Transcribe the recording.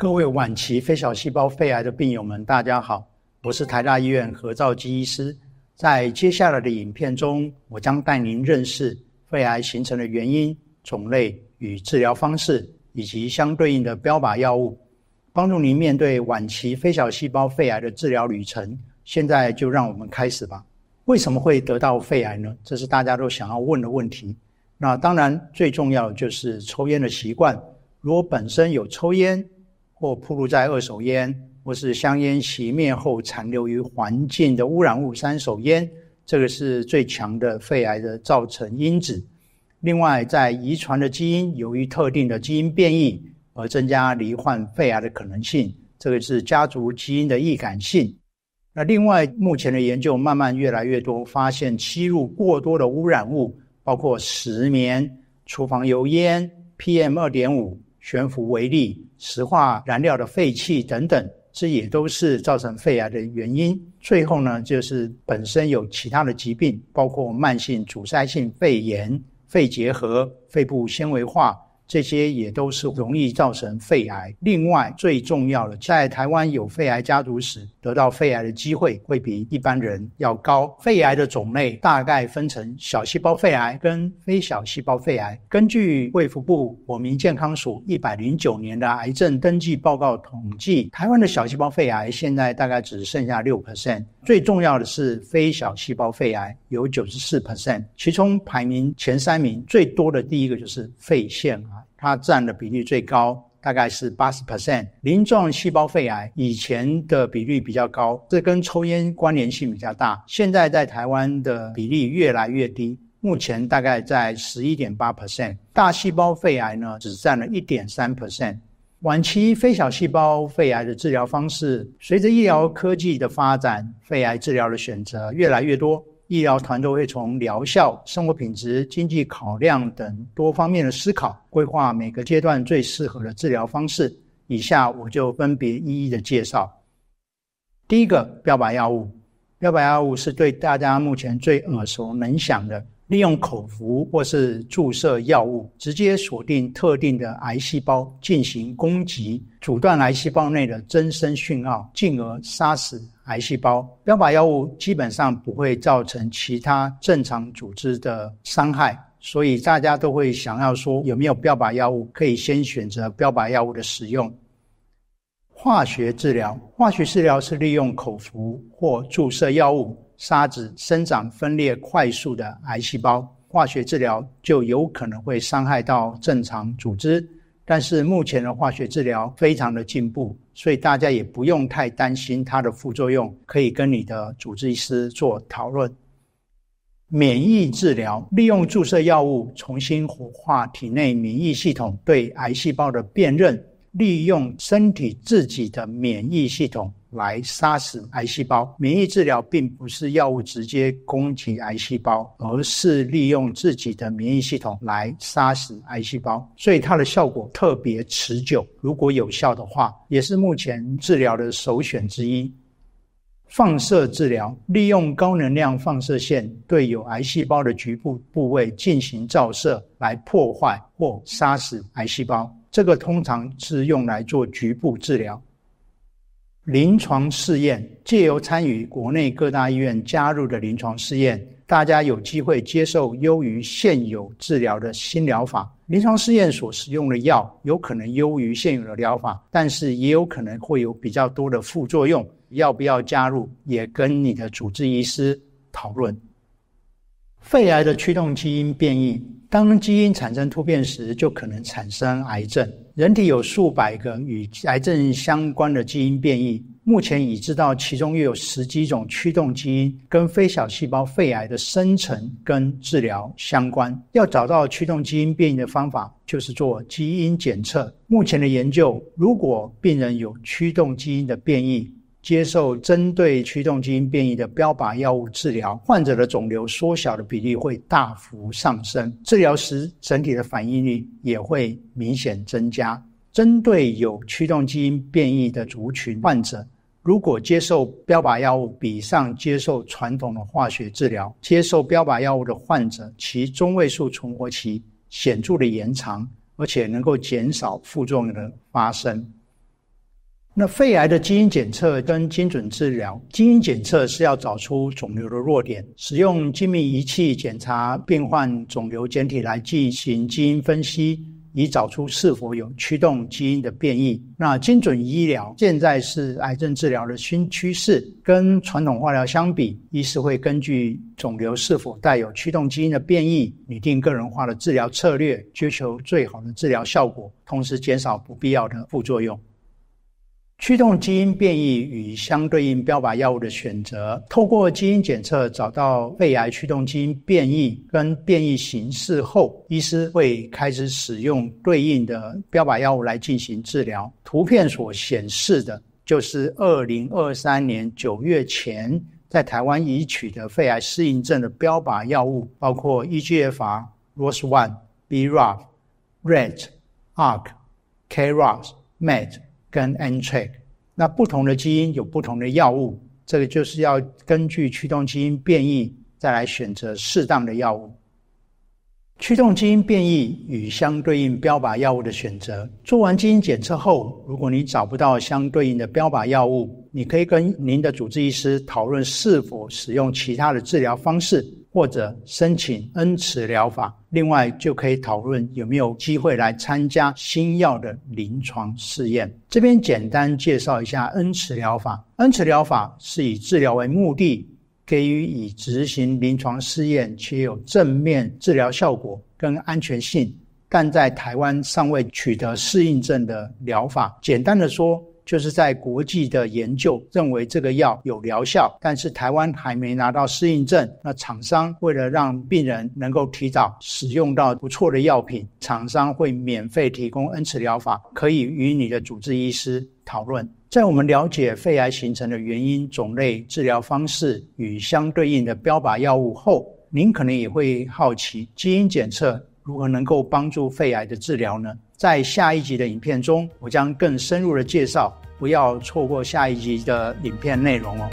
各位晚期非小细胞肺癌的病友们，大家好，我是台大医院何兆基医师。在接下来的影片中，我将带您认识肺癌形成的原因、种类与治疗方式，以及相对应的标靶药物，帮助您面对晚期非小细胞肺癌的治疗旅程。现在就让我们开始吧。为什么会得到肺癌呢？这是大家都想要问的问题。那当然，最重要的就是抽烟的习惯。如果本身有抽烟，或暴露在二手烟，或是香烟熄灭后残留于环境的污染物三手烟，这个是最强的肺癌的造成因子。另外，在遗传的基因由于特定的基因变异而增加罹患肺癌的可能性，这个是家族基因的易感性。那另外，目前的研究慢慢越来越多发现，吸入过多的污染物，包括石棉、厨房油烟、PM 二点五。悬浮微粒、石化燃料的废气等等，这也都是造成肺癌的原因。最后呢，就是本身有其他的疾病，包括慢性阻塞性肺炎、肺结核、肺部纤维化。这些也都是容易造成肺癌。另外，最重要的，在台湾有肺癌家族史，得到肺癌的机会会比一般人要高。肺癌的种类大概分成小细胞肺癌跟非小细胞肺癌。根据卫福部我民健康署一百零九年的癌症登记报告统计，台湾的小细胞肺癌现在大概只剩下六 percent。最重要的是，非小细胞肺癌有九十四 percent，其中排名前三名最多的第一个就是肺腺癌。它占的比例最高，大概是八十 percent。鳞状细胞肺癌以前的比率比较高，这跟抽烟关联性比较大。现在在台湾的比例越来越低，目前大概在十一点八 percent。大细胞肺癌呢，只占了一点三 percent。晚期非小细胞肺癌的治疗方式，随着医疗科技的发展，肺癌治疗的选择越来越多。医疗团队会从疗效、生活品质、经济考量等多方面的思考，规划每个阶段最适合的治疗方式。以下我就分别一一的介绍。第一个，标靶药物。标靶药物是对大家目前最耳熟能详的。利用口服或是注射药物，直接锁定特定的癌细胞进行攻击，阻断癌细胞内的增生讯号，进而杀死癌细胞。标靶药物基本上不会造成其他正常组织的伤害，所以大家都会想要说，有没有标靶药物可以先选择标靶药物的使用？化学治疗，化学治疗是利用口服或注射药物。沙子生长分裂快速的癌细胞，化学治疗就有可能会伤害到正常组织。但是目前的化学治疗非常的进步，所以大家也不用太担心它的副作用，可以跟你的主治医师做讨论。免疫治疗利用注射药物重新活化体内免疫系统对癌细胞的辨认，利用身体自己的免疫系统。来杀死癌细胞。免疫治疗并不是药物直接攻击癌细胞，而是利用自己的免疫系统来杀死癌细胞，所以它的效果特别持久。如果有效的话，也是目前治疗的首选之一。放射治疗利用高能量放射线对有癌细胞的局部部位进行照射，来破坏或杀死癌细胞。这个通常是用来做局部治疗。临床试验借由参与国内各大医院加入的临床试验，大家有机会接受优于现有治疗的新疗法。临床试验所使用的药有可能优于现有的疗法，但是也有可能会有比较多的副作用。要不要加入，也跟你的主治医师讨论。肺癌的驱动基因变异。当基因产生突变时，就可能产生癌症。人体有数百个与癌症相关的基因变异，目前已知道其中又有十几种驱动基因，跟非小细胞肺癌的生成跟治疗相关。要找到驱动基因变异的方法，就是做基因检测。目前的研究，如果病人有驱动基因的变异，接受针对驱动基因变异的标靶药物治疗，患者的肿瘤缩小的比例会大幅上升，治疗时整体的反应率也会明显增加。针对有驱动基因变异的族群患者，如果接受标靶药物比上接受传统的化学治疗，接受标靶药物的患者，其中位数存活期显著的延长，而且能够减少副作用的发生。那肺癌的基因检测跟精准治疗，基因检测是要找出肿瘤的弱点，使用精密仪器检查病患肿瘤简体来进行基因分析，以找出是否有驱动基因的变异。那精准医疗现在是癌症治疗的新趋势，跟传统化疗相比，医师会根据肿瘤是否带有驱动基因的变异，拟定个人化的治疗策略，追求最好的治疗效果，同时减少不必要的副作用。驱动基因变异与相对应标靶药物的选择，透过基因检测找到肺癌驱动基因变异跟变异形式后，医师会开始使用对应的标靶药物来进行治疗。图片所显示的就是二零二三年九月前在台湾已取得肺癌适应症的标靶药物，包括 EGFR、ROS1、b r a f RET、a r k KRAS、MET。跟 n t r i c 那不同的基因有不同的药物，这个就是要根据驱动基因变异再来选择适当的药物。驱动基因变异与相对应标靶药物的选择，做完基因检测后，如果你找不到相对应的标靶药物，你可以跟您的主治医师讨论是否使用其他的治疗方式。或者申请恩慈疗法，另外就可以讨论有没有机会来参加新药的临床试验。这边简单介绍一下恩慈疗法。恩慈疗法是以治疗为目的，给予已执行临床试验且有正面治疗效果跟安全性，但在台湾尚未取得适应症的疗法。简单的说。就是在国际的研究认为这个药有疗效，但是台湾还没拿到适应症。那厂商为了让病人能够提早使用到不错的药品，厂商会免费提供恩赐疗法，可以与你的主治医师讨论。在我们了解肺癌形成的原因、种类、治疗方式与相对应的标靶药物后，您可能也会好奇，基因检测如何能够帮助肺癌的治疗呢？在下一集的影片中，我将更深入的介绍，不要错过下一集的影片内容哦。